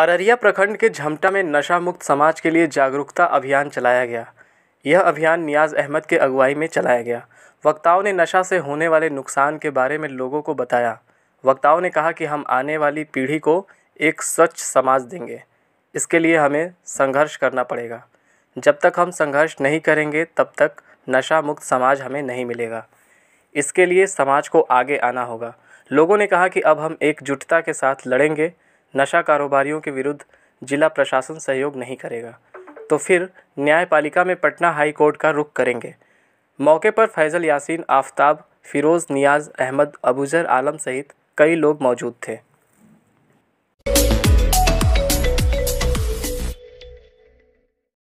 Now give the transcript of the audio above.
अररिया प्रखंड के झमटा में नशा मुक्त समाज के लिए जागरूकता अभियान चलाया गया यह अभियान नियाज अहमद के अगुवाई में चलाया गया वक्ताओं ने नशा से होने वाले नुकसान के बारे में लोगों को बताया वक्ताओं ने कहा कि हम आने वाली पीढ़ी को एक स्वच्छ समाज देंगे इसके लिए हमें संघर्ष करना पड़ेगा जब तक हम संघर्ष नहीं करेंगे तब तक नशा मुक्त समाज हमें नहीं मिलेगा इसके लिए समाज को आगे आना होगा लोगों ने कहा कि अब हम एकजुटता के साथ लड़ेंगे नशा कारोबारियों के विरुद्ध जिला प्रशासन सहयोग नहीं करेगा तो फिर न्यायपालिका में पटना हाई कोर्ट का रुख करेंगे मौके पर फैज़ल यासीन आफताब फ़िरोज़ नियाज़ अहमद अबूज़र आलम सहित कई लोग मौजूद थे